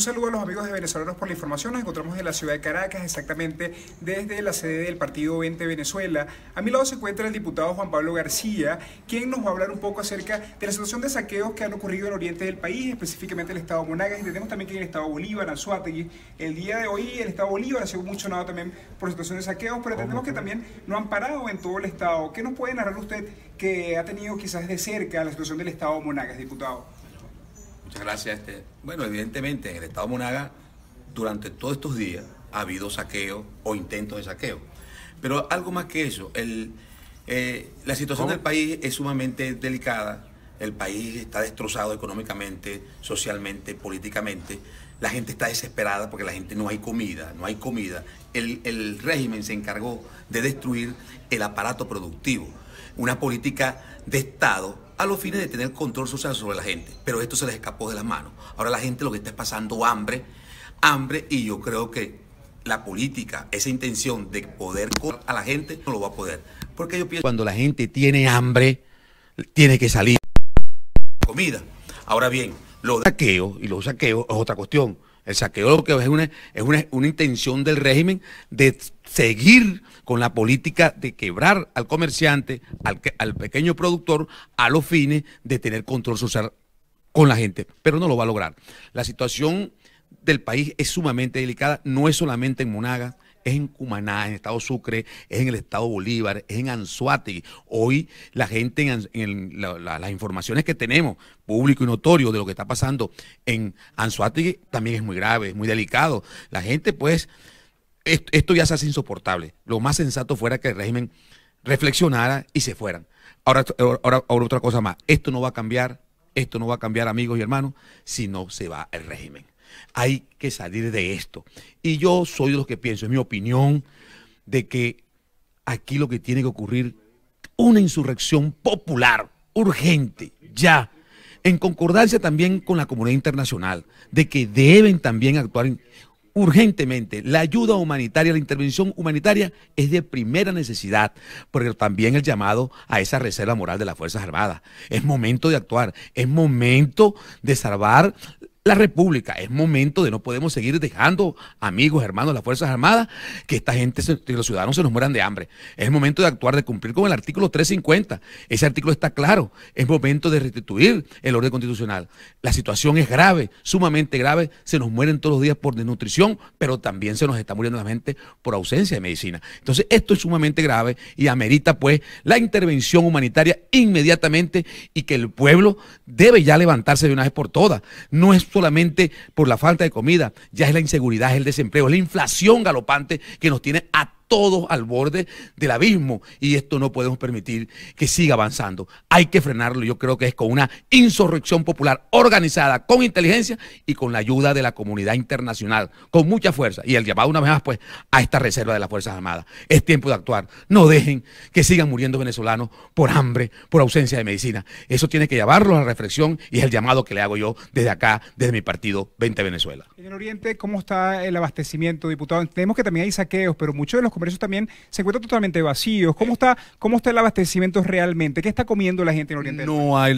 Un saludo a los amigos de Venezolanos por la Información. Nos encontramos en la ciudad de Caracas, exactamente desde la sede del Partido 20 Venezuela. A mi lado se encuentra el diputado Juan Pablo García, quien nos va a hablar un poco acerca de la situación de saqueos que han ocurrido en el oriente del país, específicamente el estado Monagas. Y tenemos también que en el estado Bolívar, Anzuategui, el día de hoy el estado Bolívar ha sido mucho nada también por situación de saqueos, pero entendemos que también no han parado en todo el estado. ¿Qué nos puede narrar usted que ha tenido quizás de cerca la situación del estado Monagas, diputado? Muchas gracias. Este, bueno, evidentemente en el Estado Monaga, durante todos estos días, ha habido saqueo o intentos de saqueo. Pero algo más que eso, eh, la situación del país es sumamente delicada. El país está destrozado económicamente, socialmente, políticamente. La gente está desesperada porque la gente no hay comida, no hay comida. el régimen se encargó de destruir el aparato productivo. Una política de Estado a los fines de tener control social sobre la gente. Pero esto se les escapó de las manos. Ahora la gente lo que está es pasando hambre, hambre, y yo creo que la política, esa intención de poder a la gente, no lo va a poder. Porque yo pienso... Cuando la gente tiene hambre, tiene que salir comida. Ahora bien, los saqueos y los saqueos es otra cuestión. El saqueo es una, es una, intención del régimen de seguir con la política de quebrar al comerciante, al, al pequeño productor, a los fines de tener control social con la gente, pero no lo va a lograr. La situación del país es sumamente delicada, no es solamente en Monagas, es en Cumaná, en el estado Sucre, es en el estado Bolívar, es en Anzuategui. Hoy la gente, en, las informaciones que tenemos, público y notorio, de lo que está pasando en Anzuategui, también es muy grave, es muy delicado. La gente, pues, esto, ya se hace insoportable. Lo más sensato fuera que el régimen reflexionara y se fueran. Ahora, ahora, ahora otra cosa más. Esto no va a cambiar, esto no va a cambiar, amigos y hermanos, si no se va el régimen. Hay que salir de esto. Y yo soy de los que pienso, en mi opinión, de que aquí lo que tiene que ocurrir, una insurrección popular, urgente, ya, en concordancia también con la comunidad internacional, de que deben también actuar urgentemente. La ayuda humanitaria, la intervención humanitaria es de primera necesidad, porque también el llamado a esa reserva moral de las Fuerzas Armadas. Es momento de actuar, es momento de salvar la República. Es momento de no podemos seguir dejando, amigos, hermanos, las Fuerzas Armadas, que esta gente, que los ciudadanos se nos mueran de hambre. Es momento de actuar, de cumplir con el artículo 350. Ese artículo está claro. Es momento de restituir el orden constitucional. La situación es grave, sumamente grave. Se nos mueren todos los días por desnutrición, pero también se nos está muriendo la gente por ausencia de medicina. Entonces, esto es sumamente grave y amerita, pues, la intervención humanitaria inmediatamente y que el pueblo debe ya levantarse de una vez por todas. No es solamente por la falta de comida, ya es la inseguridad, es el desempleo, es la inflación galopante que nos tiene a todos al borde del abismo y esto no podemos permitir que siga avanzando. Hay que frenarlo, yo creo que es con una insurrección popular organizada, con inteligencia y con la ayuda de la comunidad internacional, con mucha fuerza. Y el llamado una vez más, pues, a esta reserva de las Fuerzas Armadas. Es tiempo de actuar. No dejen que sigan muriendo venezolanos por hambre, por ausencia de medicina. Eso tiene que llevarlo a la reflexión y es el llamado que le hago yo desde acá, desde mi partido 20 Venezuela. En Oriente, ¿cómo está el abastecimiento, diputado? Tenemos que también hay saqueos, pero muchos de los eso también se encuentran totalmente vacíos. ¿Cómo está, cómo está el abastecimiento realmente? ¿Qué está comiendo la gente en Oriente? No, el,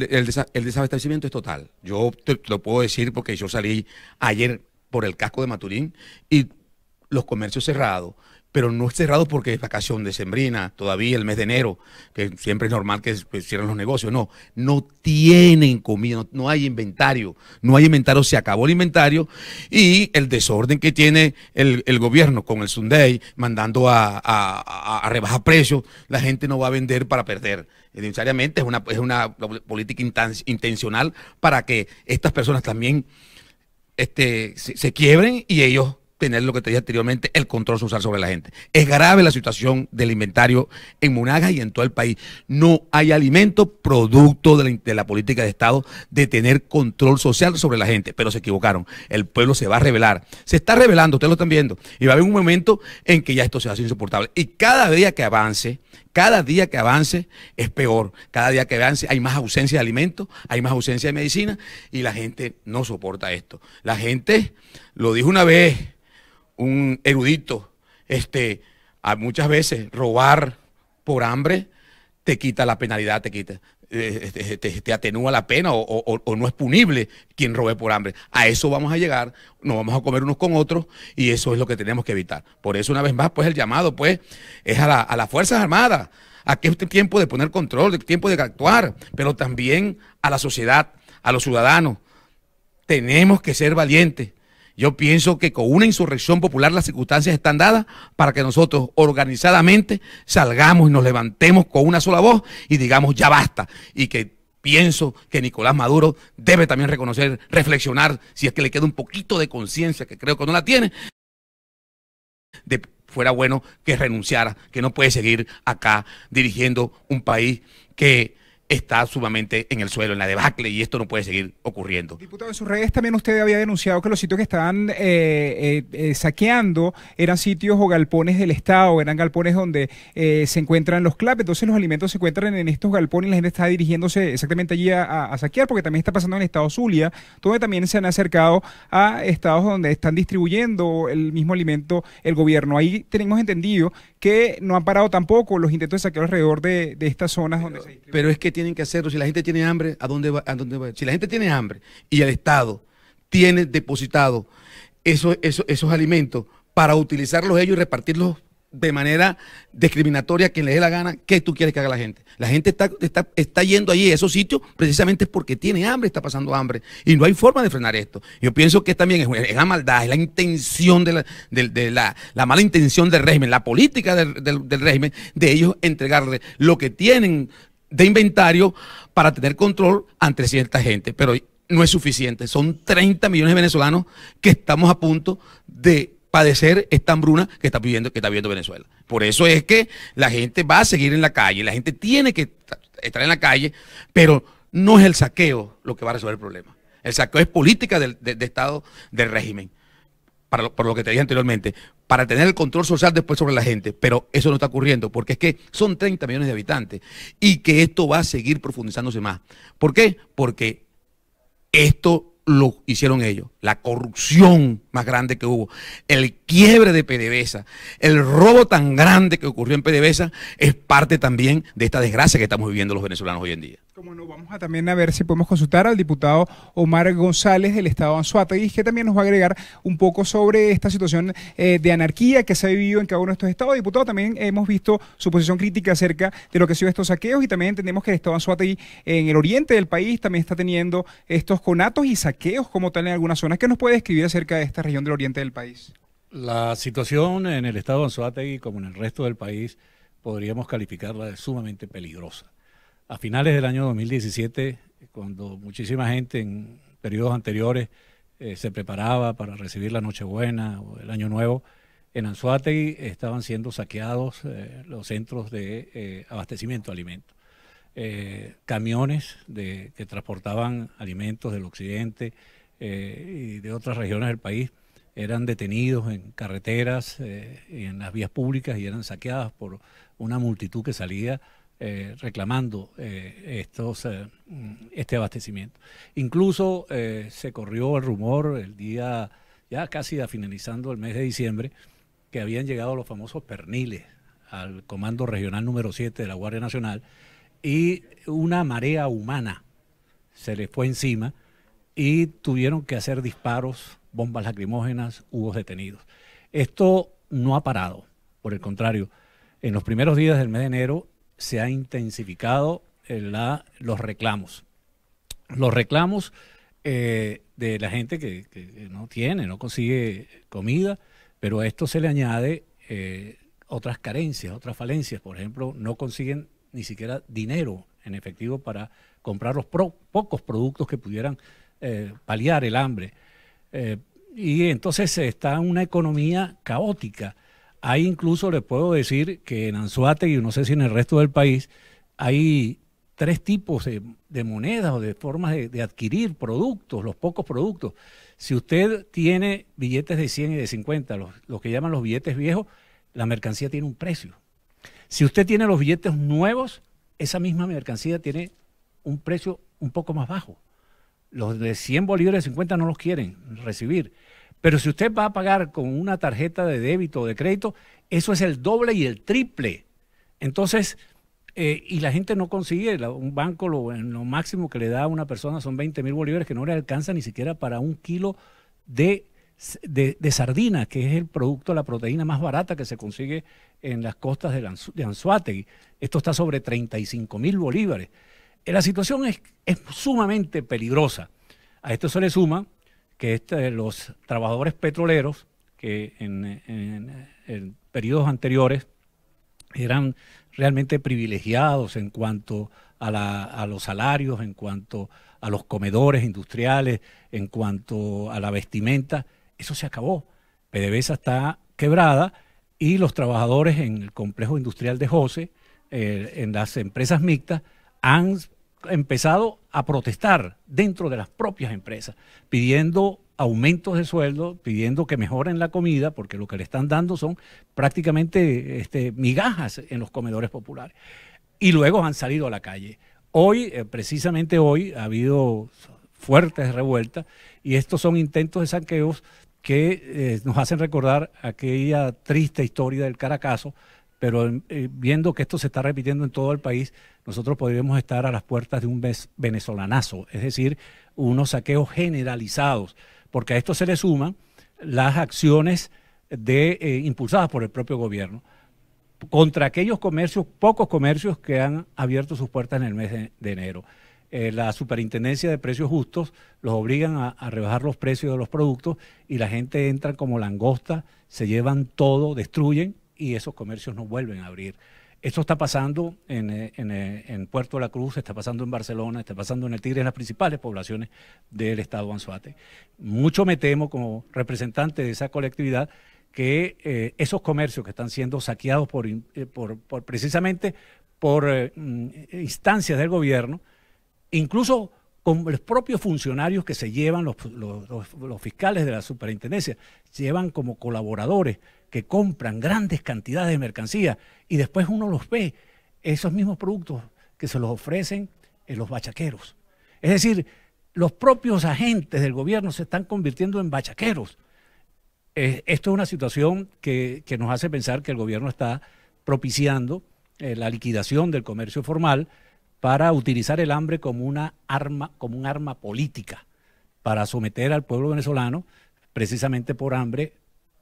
desabastecimiento es total. Yo te lo puedo decir porque yo salí ayer por el casco de Maturín y los comercios cerrados, pero no es cerrado porque es vacación decembrina, todavía el mes de enero, que siempre es normal que pues, cierren los negocios. No, no tienen comida, no, hay inventario, no hay inventario, se acabó el inventario y el desorden que tiene el, gobierno con el Sunday mandando a, rebajar precios, la gente no va a vender para perder necesariamente es una, una política intencional para que estas personas también este, se quiebren y ellos tener lo que te dije anteriormente, el control social sobre la gente. Es grave la situación del inventario en Monaga y en todo el país. No hay alimento producto de la, de la política de Estado de tener control social sobre la gente, pero se equivocaron. El pueblo se va a revelar. Se está revelando, ustedes lo están viendo. Y va a haber un momento en que ya esto se hace insoportable. Y cada día que avance, cada día que avance es peor. Cada día que avance hay más ausencia de alimentos, hay más ausencia de medicina y la gente no soporta esto. La gente, lo dijo una vez un erudito, este, a muchas veces robar por hambre te quita la penalidad, te quita, eh, este, este, te, atenúa la pena o, no es punible quien robe por hambre. A eso vamos a llegar, nos vamos a comer unos con otros y eso es lo que tenemos que evitar. Por eso, una vez más, pues el llamado, pues, es a, la, las Fuerzas Armadas, a que este tiempo de poner control, de tiempo de actuar, pero también a la sociedad, a los ciudadanos. Tenemos que ser valientes yo pienso que con una insurrección popular las circunstancias están dadas para que nosotros organizadamente salgamos y nos levantemos con una sola voz y digamos ya basta. Y que pienso que Nicolás Maduro debe también reconocer, reflexionar, si es que le queda un poquito de conciencia, que creo que no la tiene, de fuera bueno que renunciara, que no puede seguir acá dirigiendo un país que está sumamente en el suelo, en la debacle, y esto no puede seguir ocurriendo. Diputado, en sus redes también usted había denunciado que los sitios que estaban eh, eh, eh, saqueando eran sitios o galpones del Estado, eran galpones donde se encuentran los claves, entonces los alimentos se encuentran en estos galpones y la gente está dirigiéndose exactamente allí a, a saquear, porque también está pasando en el Estado Zulia, donde también se han acercado a estados donde están distribuyendo el mismo alimento el gobierno. Ahí tenemos entendido que no han parado tampoco los intentos de saqueo alrededor de, estas zonas donde se Pero es que tienen que hacerlo. Si la gente tiene hambre, ¿a dónde va? ¿A va? Si la gente tiene hambre y el Estado tiene depositado esos, esos alimentos para utilizarlos ellos y repartirlos de manera discriminatoria quien le dé la gana, ¿qué tú quieres que haga la gente? La gente está, está, yendo allí a esos sitios precisamente porque tiene hambre, está pasando hambre. Y no hay forma de frenar esto. Yo pienso que también es, la maldad, es la intención de la, de, la, mala intención del régimen, la política del, régimen, de ellos entregarle lo que tienen de inventario para tener control ante cierta gente. Pero no es suficiente. Son 30 millones de venezolanos que estamos a punto de padecer esta hambruna que está viviendo, que está Venezuela. Por eso es que la gente va a seguir en la calle, la gente tiene que estar en la calle, pero no es el saqueo lo que va a resolver el problema. El saqueo es política del, de, Estado, del régimen. Para lo, que te dije anteriormente, para tener el control social después sobre la gente, pero eso no está ocurriendo, porque es que son 30 millones de habitantes y que esto va a seguir profundizándose más. ¿Por qué? Porque esto lo hicieron ellos la corrupción más grande que hubo, el quiebre de PDVSA, el robo tan grande que ocurrió en PDVSA, es parte también de esta desgracia que estamos viviendo los venezolanos hoy en día. Como no, vamos a también a ver si podemos consultar al diputado Omar González del Estado de Anzuategui, que también nos va a agregar un poco sobre esta situación eh, de anarquía que se ha vivido en cada uno de estos estados. Diputado, también hemos visto su posición crítica acerca de lo que han sido estos saqueos y también entendemos que el Estado de en el oriente del país también está teniendo estos conatos y saqueos como tal en algunas zonas ¿Qué nos puede escribir acerca de esta región del oriente del país? La situación en el estado de Anzuategui como en el resto del país, podríamos calificarla de sumamente peligrosa. A finales del año 2017, cuando muchísima gente en periodos anteriores eh, se preparaba para recibir la Nochebuena o el Año Nuevo, en Anzuategui estaban siendo saqueados eh, los centros de eh, abastecimiento de alimentos. camiones que transportaban alimentos del occidente, eh, y de otras regiones del país eran detenidos en carreteras eh, y en las vías públicas y eran saqueadas por una multitud que salía eh, reclamando estos, este abastecimiento. Incluso se corrió el rumor el día, ya casi finalizando el mes de diciembre, que habían llegado los famosos perniles al Comando Regional número 7 de la Guardia Nacional y una marea humana se les fue encima y tuvieron que hacer disparos, bombas lacrimógenas, hubo detenidos. Esto no ha parado, por el contrario, en los primeros días del mes de enero se ha intensificado eh, la, los reclamos. Los reclamos eh, de la gente que, no tiene, no consigue comida, pero a esto se le añade eh, otras carencias, otras falencias. Por ejemplo, no consiguen ni siquiera dinero en efectivo para comprar los pocos productos que pudieran eh, paliar el hambre. Eh, y entonces está una economía caótica. Hay incluso, le puedo decir, que en Anzuate y no sé si en el resto del país, hay tres tipos de, monedas o de formas de, adquirir productos, los pocos productos. Si usted tiene billetes de 100 y de 50, los, los que llaman los billetes viejos, la mercancía tiene un precio. Si usted tiene los billetes nuevos, esa misma mercancía tiene un precio un poco más bajo. Los de 100 bolívares 50 no los quieren recibir. Pero si usted va a pagar con una tarjeta de débito o de crédito, eso es el doble y el triple. Entonces, eh, y la gente no consigue, un banco lo, máximo que le da a una persona son 20 mil bolívares que no le alcanza ni siquiera para un kilo de, de, sardina, que es el producto, la proteína más barata que se consigue en las costas de, Anzuategui. Esto está sobre 35 mil bolívares. La situación es, sumamente peligrosa. A esto se le suma que este, los trabajadores petroleros, que en, periodos anteriores eran realmente privilegiados en cuanto a, los salarios, en cuanto a los comedores industriales, en cuanto a la vestimenta, eso se acabó. PDVSA está quebrada y los trabajadores en el complejo industrial de José, eh, en las empresas mixtas, han empezado a protestar dentro de las propias empresas, pidiendo aumentos de sueldo, pidiendo que mejoren la comida, porque lo que le están dando son prácticamente este, migajas en los comedores populares. Y luego han salido a la calle. Hoy, eh, precisamente hoy, ha habido fuertes revueltas y estos son intentos de saqueos que eh, nos hacen recordar aquella triste historia del Caracaso, pero eh, viendo que esto se está repitiendo en todo el país, nosotros podríamos estar a las puertas de un venezolanazo, es decir, unos saqueos generalizados, porque a esto se le suman las acciones de, eh, impulsadas por el propio gobierno contra aquellos comercios, pocos comercios que han abierto sus puertas en el mes de, enero. Eh, la superintendencia de precios justos los obligan a, a, rebajar los precios de los productos y la gente entra como langosta, se llevan todo, destruyen y esos comercios no vuelven a abrir. Esto está pasando eh, eh, en, Puerto La Cruz, está pasando en Barcelona, está pasando en el Tigre, en las principales poblaciones del estado Anzuate. Mucho me temo como representante de esa colectividad que eh, esos comercios que están siendo saqueados por, precisamente por mm, instancias del gobierno, incluso con los propios funcionarios que se llevan, los, fiscales de la superintendencia, llevan como colaboradores que compran grandes cantidades de mercancía y después uno los ve, esos mismos productos que se los ofrecen los bachaqueros. Es decir, los propios agentes del gobierno se están convirtiendo en bachaqueros. Eh, esto es una situación que, nos hace pensar que el gobierno está propiciando eh, la liquidación del comercio formal, para utilizar el hambre como una arma, como un arma política, para someter al pueblo venezolano, precisamente por hambre,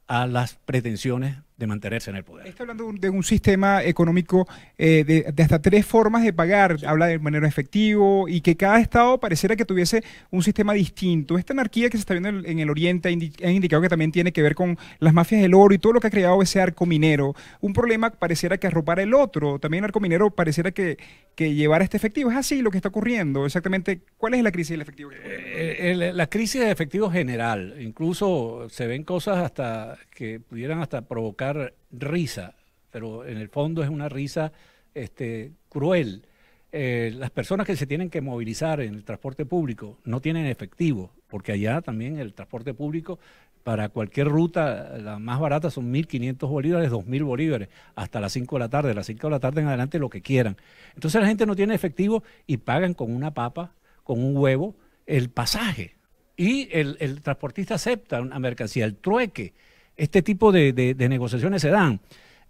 a las pretensiones de mantenerse en el poder. Está hablando de un, sistema económico eh, de, hasta tres formas de pagar, habla de manera efectivo y que cada estado pareciera que tuviese un sistema distinto. Esta anarquía que se está viendo en, el Oriente ha, indicado que también tiene que ver con las mafias del oro y todo lo que ha creado ese arco minero. Un problema pareciera que arropara el otro, también el arco minero pareciera que, que llevara este efectivo. Es así lo que está ocurriendo. Exactamente, ¿cuál es la crisis del efectivo? Eh, eh, la crisis de efectivo general, incluso se ven cosas hasta que pudieran hasta provocar risa, pero en el fondo es una risa este, cruel. Eh, las personas que se tienen que movilizar en el transporte público no tienen efectivo, porque allá también el transporte público para cualquier ruta, la más barata son 1.500 bolívares, 2.000 bolívares, hasta las 5 de la tarde, las 5 de la tarde en adelante lo que quieran. Entonces la gente no tiene efectivo y pagan con una papa, con un huevo, el pasaje. Y el, el transportista acepta una mercancía, el trueque este tipo de, negociaciones se dan.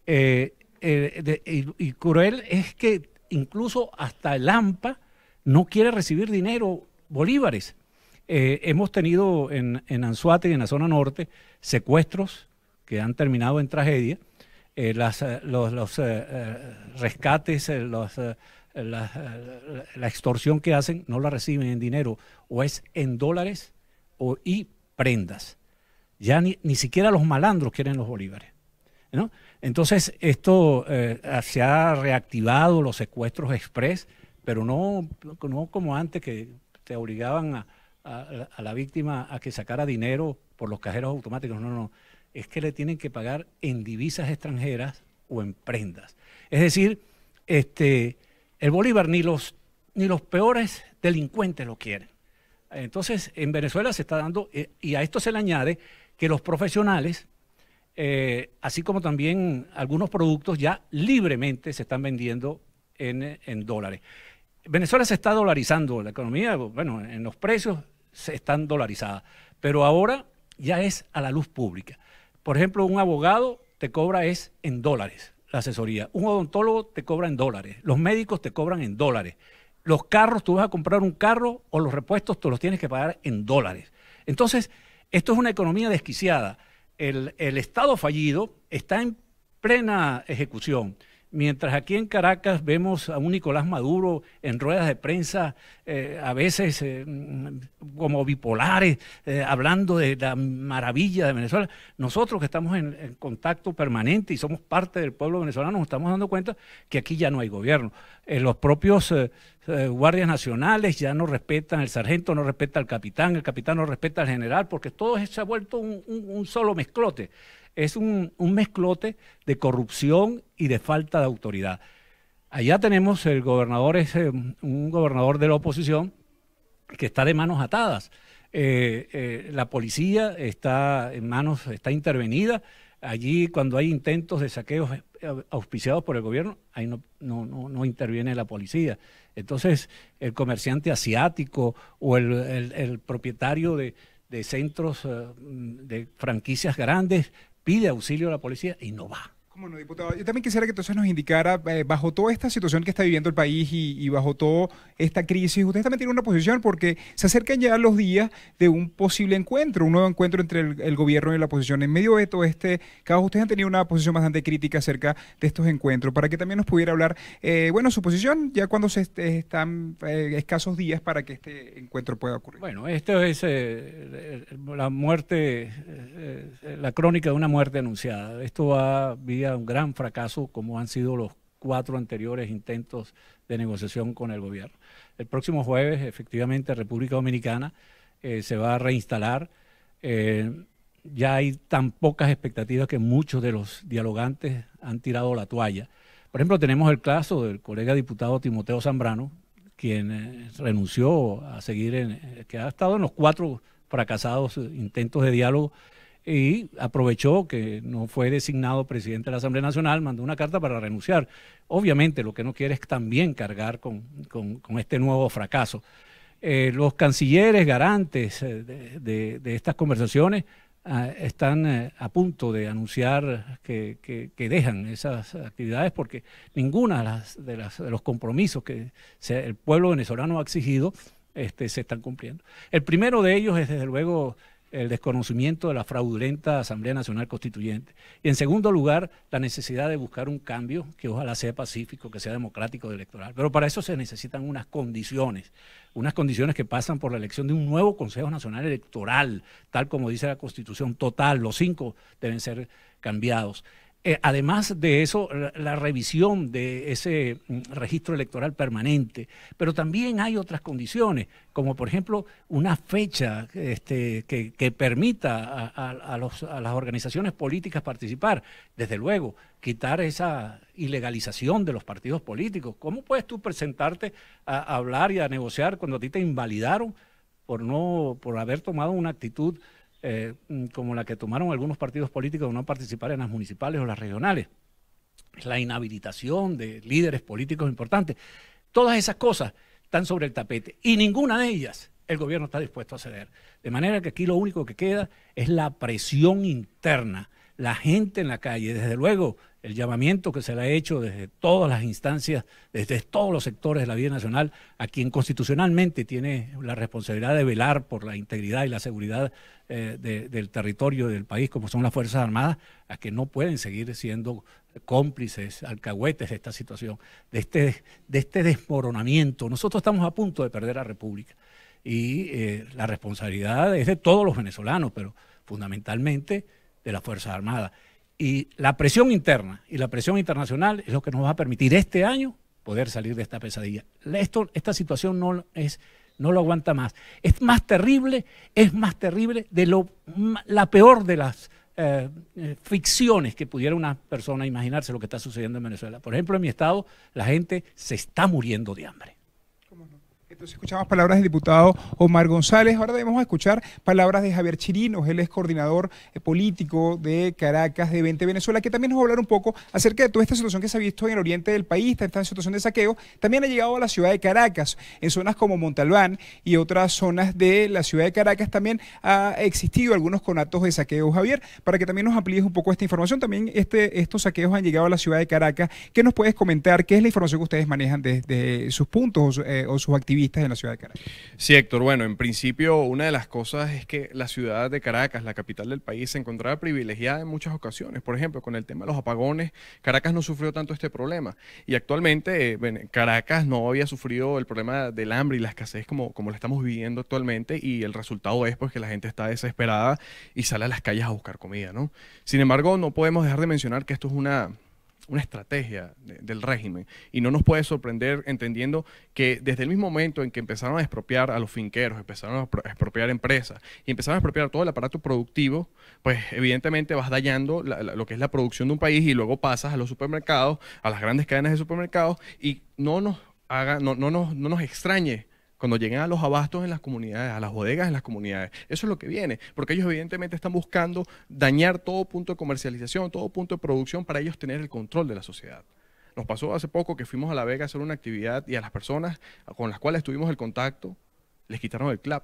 Eh, eh, y, cruel es que incluso hasta el AMPA no quiere recibir dinero, bolívares. Eh, hemos tenido en, en Anzuate y en la zona norte secuestros que han terminado en tragedia, las, los, los rescates, los, la, la, extorsión que hacen no la reciben en dinero, o es en dólares o, y prendas. Ya ni, siquiera los malandros quieren los bolívares. ¿no? Entonces, esto eh, se ha reactivado los secuestros express, pero no, como antes que te obligaban a, la víctima a que sacara dinero por los cajeros automáticos. No, no, es que le tienen que pagar en divisas extranjeras o en prendas. Es decir, este, el Bolívar ni los, ni los peores delincuentes lo quieren. Entonces, en Venezuela se está dando, eh, y a esto se le añade que los profesionales, eh, así como también algunos productos ya libremente se están vendiendo en, dólares. Venezuela se está dolarizando, la economía, bueno, en los precios se están dolarizadas, pero ahora ya es a la luz pública. Por ejemplo, un abogado te cobra es en dólares la asesoría, un odontólogo te cobra en dólares, los médicos te cobran en dólares, los carros, tú vas a comprar un carro o los repuestos, tú los tienes que pagar en dólares. Entonces, esto es una economía desquiciada. El, Estado fallido está en plena ejecución. Mientras aquí en Caracas vemos a un Nicolás Maduro en ruedas de prensa, eh, a veces eh, mm, como bipolares, eh, hablando de la maravilla de Venezuela, nosotros que estamos en, contacto permanente y somos parte del pueblo venezolano, nos estamos dando cuenta que aquí ya no hay gobierno. los propios guardias nacionales ya no respetan, el sargento no respeta al capitán, el capitán no respeta al general, porque todo se ha vuelto un solo mezclote es un, mezclote de corrupción y de falta de autoridad. Allá tenemos el gobernador, es eh, un gobernador de la oposición que está de manos atadas. Eh, eh, la policía está en manos, está intervenida. Allí cuando hay intentos de saqueos auspiciados por el gobierno, ahí no, no, interviene la policía. Entonces, el comerciante asiático o el, propietario de, de centros de franquicias grandes pide auxilio a la policía y no va. Como diputado, yo también quisiera que entonces nos indicara, eh, bajo toda esta situación que está viviendo el país y, bajo toda esta crisis, usted también tiene una posición porque se acercan ya los días de un posible encuentro, un nuevo encuentro entre el, gobierno y la oposición. En medio de todo este caos, ustedes han tenido una posición bastante crítica acerca de estos encuentros, para que también nos pudiera hablar, eh, bueno, su posición ya cuando se están eh, escasos días para que este encuentro pueda ocurrir. Bueno, esto es la muerte, la crónica de una muerte anunciada. Esto va un gran fracaso como han sido los cuatro anteriores intentos de negociación con el gobierno. El próximo jueves, efectivamente, República Dominicana eh, se va a reinstalar. Eh, ya hay tan pocas expectativas que muchos de los dialogantes han tirado la toalla. Por ejemplo, tenemos el caso del colega diputado Timoteo Zambrano, quien eh, renunció a seguir, en, que ha estado en los cuatro fracasados intentos de diálogo y aprovechó que no fue designado presidente de la Asamblea Nacional, mandó una carta para renunciar. Obviamente lo que no quiere es también cargar con, este nuevo fracaso. Eh, los cancilleres garantes eh, de, estas conversaciones ah, están eh, a punto de anunciar que, dejan esas actividades porque ninguna de, los compromisos que el pueblo venezolano ha exigido este, se están cumpliendo. El primero de ellos es, desde luego, el desconocimiento de la fraudulenta Asamblea Nacional Constituyente. Y en segundo lugar, la necesidad de buscar un cambio que ojalá sea pacífico, que sea democrático y electoral. Pero para eso se necesitan unas condiciones, unas condiciones que pasan por la elección de un nuevo Consejo Nacional Electoral, tal como dice la Constitución total, los cinco deben ser cambiados. Eh, además de eso, la, revisión de ese mm, registro electoral permanente, pero también hay otras condiciones, como por ejemplo una fecha este, que, permita a, a, las organizaciones políticas participar. Desde luego, quitar esa ilegalización de los partidos políticos. ¿Cómo puedes tú presentarte a hablar y a negociar cuando a ti te invalidaron por, no, por haber tomado una actitud? Eh, mm, como la que tomaron algunos partidos políticos de no participar en las municipales o las regionales, la inhabilitación de líderes políticos importantes, todas esas cosas están sobre el tapete y ninguna de ellas el gobierno está dispuesto a ceder. De manera que aquí lo único que queda es la presión interna la gente en la calle. Desde luego, el llamamiento que se le ha hecho desde todas las instancias, desde todos los sectores de la vida nacional, a quien constitucionalmente tiene la responsabilidad de velar por la integridad y la seguridad eh, del territorio del país, como son las Fuerzas Armadas, a que no pueden seguir siendo cómplices, alcahuetes de esta situación, de este, de este desmoronamiento. Nosotros estamos a punto de perder la República y eh, la responsabilidad es de todos los venezolanos, pero fundamentalmente de la Fuerza Armada. Y la presión interna y la presión internacional es lo que nos va a permitir este año poder salir de esta pesadilla. Esto, esta situación no es no lo aguanta más. Es más terrible, es más terrible de lo la peor de las eh, eh, ficciones que pudiera una persona imaginarse lo que está sucediendo en Venezuela. Por ejemplo, en mi estado la gente se está muriendo de hambre. Entonces escuchamos palabras del diputado Omar González. Ahora debemos escuchar palabras de Javier Chirinos, él es coordinador eh, político de Caracas de 20 Venezuela, que también nos va a hablar un poco acerca de toda esta situación que se ha visto en el oriente del país, esta situación de saqueo. También ha llegado a la ciudad de Caracas, en zonas como Montalbán y otras zonas de la ciudad de Caracas también ha existido algunos conatos de saqueo. Javier, para que también nos amplíes un poco esta información, también este, estos saqueos han llegado a la ciudad de Caracas. ¿Qué nos puedes comentar? ¿Qué es la información que ustedes manejan desde sus puntos eh, o sus actividades? vistas de la ciudad de Caracas. Sí, Héctor, bueno, en principio una de las cosas es que la ciudad de Caracas, la capital del país, se encontraba privilegiada en muchas ocasiones. Por ejemplo, con el tema de los apagones, Caracas no sufrió tanto este problema. Y actualmente, eh, Caracas no había sufrido el problema del hambre y la escasez como, como lo estamos viviendo actualmente y el resultado es pues que la gente está desesperada y sale a las calles a buscar comida, ¿no? Sin embargo, no podemos dejar de mencionar que esto es una una estrategia del régimen. Y no nos puede sorprender entendiendo que desde el mismo momento en que empezaron a expropiar a los finqueros, empezaron a expropiar empresas y empezaron a expropiar todo el aparato productivo, pues evidentemente vas dañando lo que es la producción de un país y luego pasas a los supermercados, a las grandes cadenas de supermercados y no nos haga, no, no, no nos extrañe cuando lleguen a los abastos en las comunidades, a las bodegas en las comunidades. Eso es lo que viene, porque ellos evidentemente están buscando dañar todo punto de comercialización, todo punto de producción para ellos tener el control de la sociedad. Nos pasó hace poco que fuimos a La Vega a hacer una actividad y a las personas con las cuales tuvimos el contacto les quitaron el clap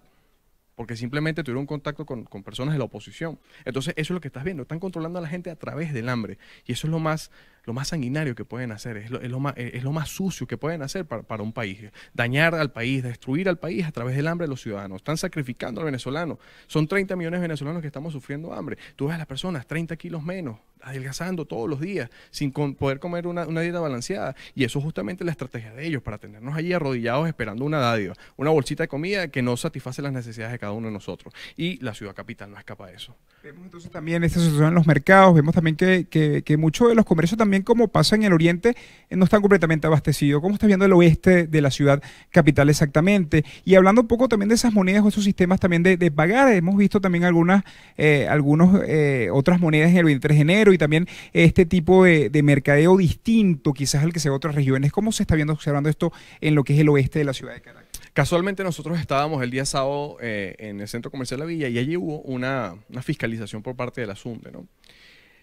porque simplemente tuvieron contacto con, personas de la oposición. Entonces, eso es lo que estás viendo. Están controlando a la gente a través del hambre. Y eso es lo más, lo más sanguinario que pueden hacer, es lo, más, sucio que pueden hacer para, un país. Dañar al país, destruir al país a través del hambre de los ciudadanos. Están sacrificando al venezolano. Son 30 millones de venezolanos que estamos sufriendo hambre. Tú ves a las personas 30 kilos menos, adelgazando todos los días, sin poder comer una, una, dieta balanceada. Y eso es justamente la estrategia de ellos, para tenernos allí arrodillados esperando una dádiva, una bolsita de comida que no satisface las necesidades de cada uno de nosotros. Y la ciudad capital no escapa de eso. Vemos entonces también esta situación en los mercados, vemos también que, muchos de los comercios también, como pasa en el oriente, eh, no están completamente abastecidos. ¿Cómo está viendo el oeste de la ciudad capital exactamente? Y hablando un poco también de esas monedas o esos sistemas también de, de pagar, hemos visto también algunas, eh, algunos, eh, otras monedas en el 23 de enero y también este tipo de, mercadeo distinto quizás al que se ve en otras regiones. ¿Cómo se está viendo observando esto en lo que es el oeste de la ciudad de Caracas? Casualmente nosotros estábamos el día sábado eh, en el centro comercial de la villa y allí hubo una, fiscalización por parte del asunto ¿no?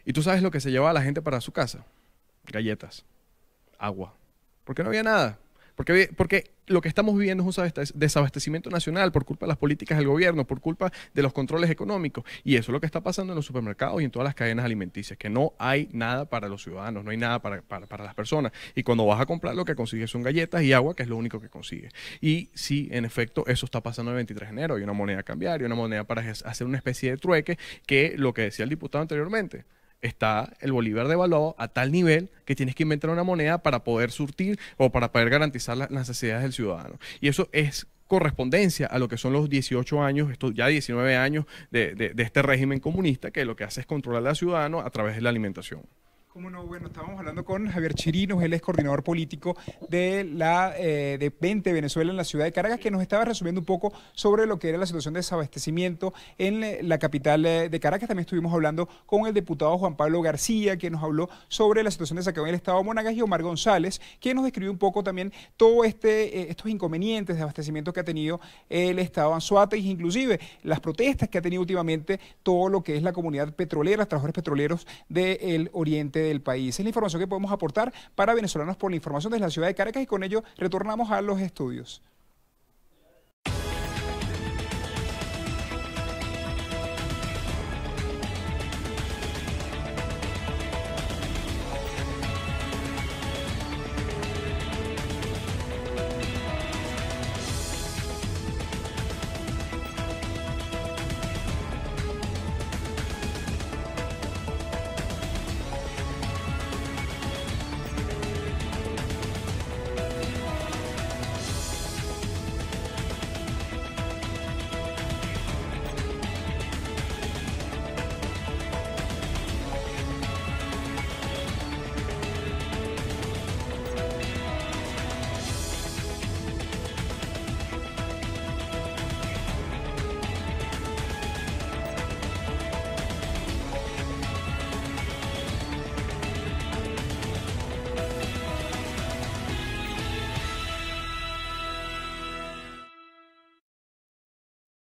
Y tú sabes lo que se llevaba la gente para su casa. Galletas, agua. Porque no había nada. Porque, lo que estamos viviendo es un desabastecimiento nacional por culpa de las políticas del gobierno, por culpa de los controles económicos. Y eso es lo que está pasando en los supermercados y en todas las cadenas alimenticias, que no hay nada para los ciudadanos, no hay nada para, las personas. Y cuando vas a comprar, lo que consigues son galletas y agua, que es lo único que consigues. Y sí, en efecto, eso está pasando el 23 de enero. Hay una moneda a cambiar y una moneda para hacer una especie de trueque, que lo que decía el diputado anteriormente está el bolívar devaluado a tal nivel que tienes que inventar una moneda para poder surtir o para poder garantizar las necesidades del ciudadano. Y eso es correspondencia a lo que son los 18 años, estos ya 19 años de, de este régimen comunista que lo que hace es controlar al ciudadano a través de la alimentación. Cómo no, bueno, estábamos hablando con Javier Chirinos, él es coordinador político de la eh, de 20 Venezuela en la ciudad de Caracas, que nos estaba resumiendo un poco sobre lo que era la situación de desabastecimiento en eh, la capital eh, de Caracas. También estuvimos hablando con el diputado Juan Pablo García, que nos habló sobre la situación de saqueo en el estado de Monagas, y Omar González, que nos describió un poco también todos este, estos inconvenientes de abastecimiento que ha tenido el estado de Anzuate, e inclusive las protestas que ha tenido últimamente todo lo que es la comunidad petrolera, los trabajadores petroleros del oriente del país. Es la información que podemos aportar para venezolanos por la información desde la ciudad de Caracas y con ello retornamos a los estudios.